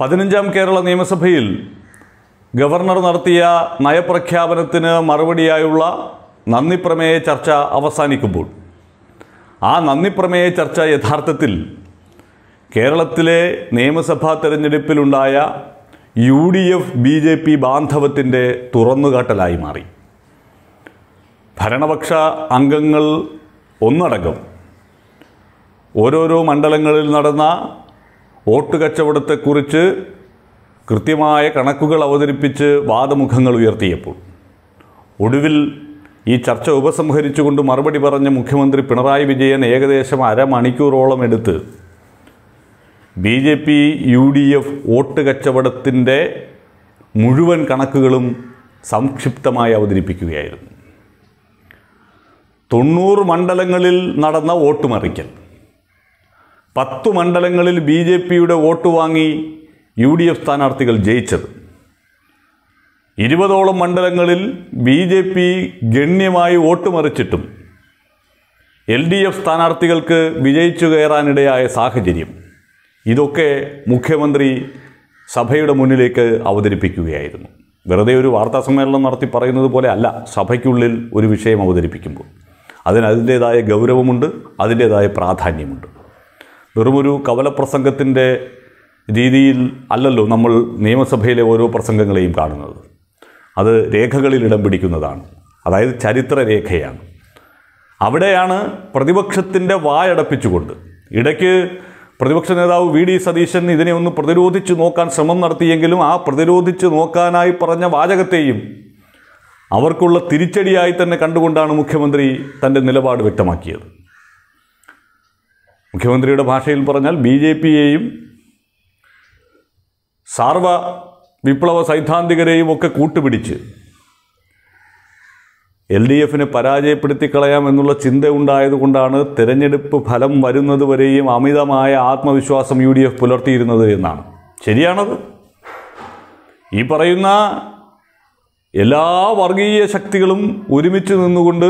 പതിനഞ്ചാം കേരള നിയമസഭയിൽ ഗവർണർ നടത്തിയ നയപ്രഖ്യാപനത്തിന് മറുപടിയായുള്ള നന്ദി പ്രമേയ ചർച്ച അവസാനിക്കുമ്പോൾ ആ നന്ദി പ്രമേയ ചർച്ച യഥാർത്ഥത്തിൽ കേരളത്തിലെ നിയമസഭാ തെരഞ്ഞെടുപ്പിലുണ്ടായ U D F B J P ബാന്ധവത്തിൻ്റെ തുറന്നുകാട്ടലായി മാറി ഭരണപക്ഷ അംഗങ്ങൾ ഒന്നടങ്കം ഓരോരോ മണ്ഡലങ്ങളിൽ നടന്ന വോട്ട് കച്ചവടത്തെക്കുറിച്ച് കൃത്യമായ കണക്കുകൾ അവതരിപ്പിച്ച് വാദമുഖങ്ങൾ ഉയർത്തിയപ്പോൾ ഒടുവിൽ ഈ ചർച്ച ഉപസംഹരിച്ചുകൊണ്ട് മറുപടി പറഞ്ഞ മുഖ്യമന്ത്രി പിണറായി വിജയൻ ഏകദേശം അരമണിക്കൂറോളം എടുത്ത് B J P U D F vote കച്ചവടത്തിൻ്റെ മുഴുവൻ കണക്കുകളും സംക്ഷിപ്തമായി അവതരിപ്പിക്കുകയായിരുന്നു തൊണ്ണൂറ് മണ്ഡലങ്ങളിൽ നടന്ന വോട്ട് മറിക്കൽ പത്ത് മണ്ഡലങ്ങളിൽ ബി ജെ പിയുടെ വോട്ട് വാങ്ങി യു ഡി എഫ് സ്ഥാനാർത്ഥികൾ ജയിച്ചത് ഇരുപതോളം മണ്ഡലങ്ങളിൽ ബി ജെ പി ഗണ്യമായി വോട്ട് മറിച്ചിട്ടും എൽ ഡി എഫ് സ്ഥാനാർത്ഥികൾക്ക് വിജയിച്ചു കയറാനിടയായ സാഹചര്യം ഇതൊക്കെ മുഖ്യമന്ത്രി സഭയുടെ മുന്നിലേക്ക് അവതരിപ്പിക്കുകയായിരുന്നു വെറുതെ ഒരു വാർത്താ സമ്മേളനം നടത്തി പറയുന്നത് പോലെ അല്ല സഭയ്ക്കുള്ളിൽ ഒരു വിഷയം അവതരിപ്പിക്കുമ്പോൾ അതിന് അതിൻ്റേതായ ഗൗരവമുണ്ട് അതിൻ്റേതായ പ്രാധാന്യമുണ്ട് വെറുമൊരു കവലപ്രസംഗത്തിൻ്റെ രീതിയിൽ അല്ലല്ലോ നമ്മൾ നിയമസഭയിലെ ഓരോ പ്രസംഗങ്ങളെയും കാണുന്നത് അത് രേഖകളിൽ ഇടം പിടിക്കുന്നതാണ് അതായത് ചരിത്രരേഖയാണ് അവിടെയാണ് പ്രതിപക്ഷത്തിൻ്റെ വായടപ്പിച്ചുകൊണ്ട് ഇടയ്ക്ക് പ്രതിപക്ഷ നേതാവ് വി ഡി സതീശൻ ഇതിനെ ഒന്ന് പ്രതിരോധിച്ചു നോക്കാൻ ശ്രമം നടത്തിയെങ്കിലും ആ പ്രതിരോധിച്ചു നോക്കാനായി പറഞ്ഞ വാചകത്തെയും അവർക്കുള്ള തിരിച്ചടിയായി തന്നെ കണ്ടുകൊണ്ടാണ് മുഖ്യമന്ത്രി തൻ്റെ നിലപാട് വ്യക്തമാക്കിയത് മുഖ്യമന്ത്രിയുടെ ഭാഷയിൽ പറഞ്ഞാൽ ബി ജെ പിയെയും സാർവ വിപ്ലവ സൈദ്ധാന്തികരെയും ഒക്കെ കൂട്ടുപിടിച്ച് എൽ ഡി എഫിനെ എന്നുള്ള ചിന്ത ഉണ്ടായതുകൊണ്ടാണ് തിരഞ്ഞെടുപ്പ് ഫലം വരുന്നത് വരെയും അമിതമായ ആത്മവിശ്വാസം യു ഡി എഫ് പുലർത്തിയിരുന്നത് എന്നാണ് ശരിയാണത് ഈ പറയുന്ന എല്ലാ വർഗീയ ശക്തികളും ഒരുമിച്ച് നിന്നുകൊണ്ട്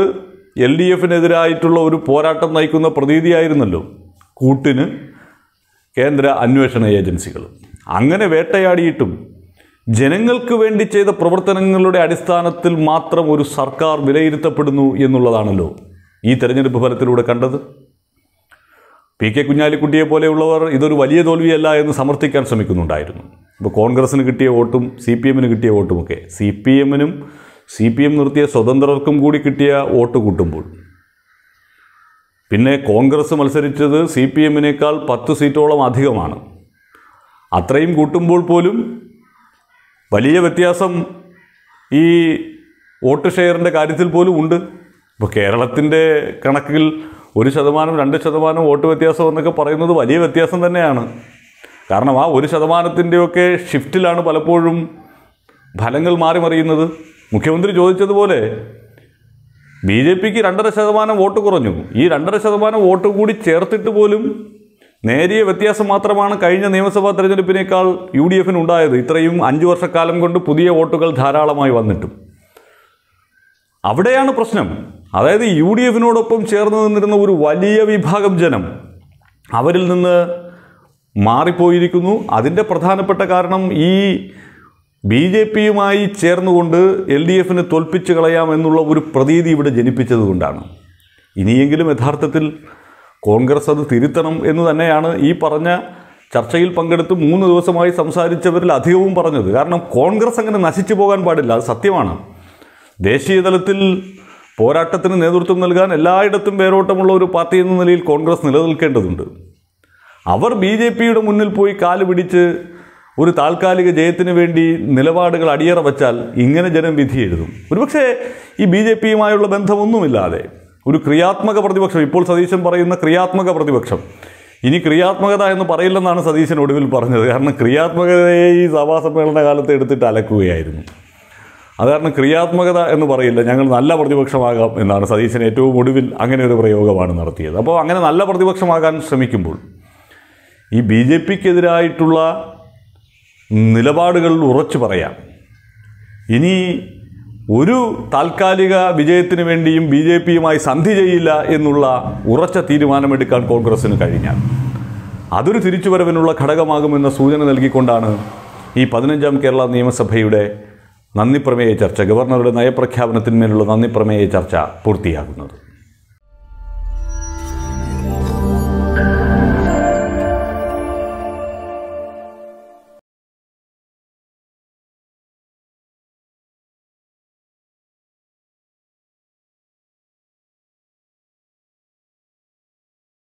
എൽ ഡി എഫിനെതിരായിട്ടുള്ള ഒരു പോരാട്ടം നയിക്കുന്ന പ്രതീതിയായിരുന്നല്ലോ കൂട്ടിന് കേന്ദ്ര അന്വേഷണ ഏജൻസികൾ അങ്ങനെ വേട്ടയാടിയിട്ടും ജനങ്ങൾക്ക് വേണ്ടി ചെയ്ത പ്രവർത്തനങ്ങളുടെ അടിസ്ഥാനത്തിൽ മാത്രം ഒരു സർക്കാർ വിലയിരുത്തപ്പെടുന്നു എന്നുള്ളതാണല്ലോ ഈ തെരഞ്ഞെടുപ്പ് ഫലത്തിലൂടെ കണ്ടത് പി കെ കുഞ്ഞാലിക്കുട്ടിയെ പോലെയുള്ളവർ ഇതൊരു വലിയ തോൽവിയല്ല എന്ന് സമർത്ഥിക്കാൻ ശ്രമിക്കുന്നുണ്ടായിരുന്നു ഇപ്പോൾ കോൺഗ്രസ്സിന് കിട്ടിയ വോട്ടും സി പി എമ്മിന് കിട്ടിയ വോട്ടുമൊക്കെ സി പി എമ്മിനും സി പി എം നിർത്തിയ സ്വതന്ത്രർക്കും കൂടി കിട്ടിയ വോട്ട് കൂട്ടുമ്പോൾ പിന്നെ കോൺഗ്രസ് മത്സരിച്ചത് സി പി എമ്മിനേക്കാൾ പത്ത് സീറ്റോളം അധികമാണ് അത്രയും കൂട്ടുമ്പോൾ പോലും വലിയ വ്യത്യാസം ഈ വോട്ട് ഷെയറിൻ്റെ കാര്യത്തിൽ പോലും ഉണ്ട് ഇപ്പോൾ കേരളത്തിൻ്റെ കണക്കിൽ ഒരു ശതമാനം രണ്ട് ശതമാനം വോട്ട് വ്യത്യാസം എന്നൊക്കെ പറയുന്നത് വലിയ വ്യത്യാസം തന്നെയാണ് കാരണം ആ ഒരു ശതമാനത്തിൻ്റെയൊക്കെ ഷിഫ്റ്റിലാണ് പലപ്പോഴും ഫലങ്ങൾ മാറി മറിയുന്നത് മുഖ്യമന്ത്രി ചോദിച്ചതുപോലെ ബി ജെ പിക്ക് രണ്ടര ശതമാനം വോട്ട് കുറഞ്ഞു ഈ രണ്ടര ശതമാനം വോട്ട് കൂടി ചേർത്തിട്ട് പോലും നേരിയ വ്യത്യാസം മാത്രമാണ് കഴിഞ്ഞ നിയമസഭാ തെരഞ്ഞെടുപ്പിനേക്കാൾ യു ഡി എഫിന് ഉണ്ടായത് ഇത്രയും അഞ്ച് വർഷക്കാലം കൊണ്ട് പുതിയ വോട്ടുകൾ ധാരാളമായി വന്നിട്ടും അവിടെയാണ് പ്രശ്നം അതായത് യു ഡി എഫിനോടൊപ്പം ചേർന്ന് നിന്നിരുന്ന ഒരു വലിയ വിഭാഗം ജനം അവരിൽ നിന്ന് മാറിപ്പോയിരിക്കുന്നു അതിൻ്റെ പ്രധാനപ്പെട്ട കാരണം ഈ ബി ജെ പിയുമായി ചേർന്നുകൊണ്ട് എൽ ഡി എഫിനെ തോൽപ്പിച്ച് എന്നുള്ള ഒരു പ്രതീതി ഇവിടെ ജനിപ്പിച്ചതുകൊണ്ടാണ് ഇനിയെങ്കിലും യഥാർത്ഥത്തിൽ കോൺഗ്രസ് അത് തിരുത്തണം എന്ന് തന്നെയാണ് ഈ പറഞ്ഞ ചർച്ചയിൽ പങ്കെടുത്ത് മൂന്ന് ദിവസമായി സംസാരിച്ചവരിൽ അധികവും പറഞ്ഞത് കാരണം കോൺഗ്രസ് അങ്ങനെ നശിച്ചു പോകാൻ പാടില്ല അത് സത്യമാണ് ദേശീയ തലത്തിൽ പോരാട്ടത്തിന് നേതൃത്വം നൽകാൻ എല്ലായിടത്തും വേരോട്ടമുള്ള ഒരു പാർട്ടി എന്ന നിലയിൽ കോൺഗ്രസ് നിലനിൽക്കേണ്ടതുണ്ട് അവർ ബി ജെ പിയുടെ മുന്നിൽ പോയി കാല് പിടിച്ച് ഒരു താൽക്കാലിക ജയത്തിന് വേണ്ടി നിലപാടുകൾ അടിയറ വച്ചാൽ ഇങ്ങനെ ജനം വിധി എഴുതും ഒരുപക്ഷെ ഈ ബി ജെ പിയുമായുള്ള ബന്ധമൊന്നുമില്ലാതെ ഒരു ക്രിയാത്മക പ്രതിപക്ഷം ഇപ്പോൾ സതീശൻ പറയുന്ന ക്രിയാത്മക പ്രതിപക്ഷം ഇനി ക്രിയാത്മകത എന്ന് പറയില്ലെന്നാണ് സതീശൻ ഒടുവിൽ പറഞ്ഞത് കാരണം ക്രിയാത്മകതയെ ഈ സഭാ സമ്മേളന കാലത്ത് എടുത്തിട്ട് അലക്കുകയായിരുന്നു അത് കാരണം ക്രിയാത്മകത എന്ന് പറയില്ല ഞങ്ങൾ നല്ല പ്രതിപക്ഷമാകാം എന്നാണ് സതീശൻ ഏറ്റവും ഒടുവിൽ അങ്ങനെ ഒരു പ്രയോഗമാണ് നടത്തിയത് അപ്പോൾ അങ്ങനെ നല്ല പ്രതിപക്ഷമാകാൻ ശ്രമിക്കുമ്പോൾ ഈ ബി ജെ പിക്കെതിരായിട്ടുള്ള നിലപാടുകൾ ഉറച്ചു പറയാം ഇനി ഒരു താൽക്കാലിക വിജയത്തിന് വേണ്ടിയും ബി ജെ പിയുമായി സന്ധി ചെയ്യില്ല എന്നുള്ള ഉറച്ച തീരുമാനമെടുക്കാൻ കോൺഗ്രസ്സിന് കഴിഞ്ഞാൽ അതൊരു തിരിച്ചുവരവിനുള്ള ഘടകമാകുമെന്ന സൂചന നൽകിക്കൊണ്ടാണ് ഈ പതിനഞ്ചാം കേരള നിയമസഭയുടെ നന്ദിപ്രമേയ ചർച്ച ഗവർണറുടെ നയപ്രഖ്യാപനത്തിന്മേലുള്ള നന്ദിപ്രമേയ ചർച്ച പൂർത്തിയാകുന്നത്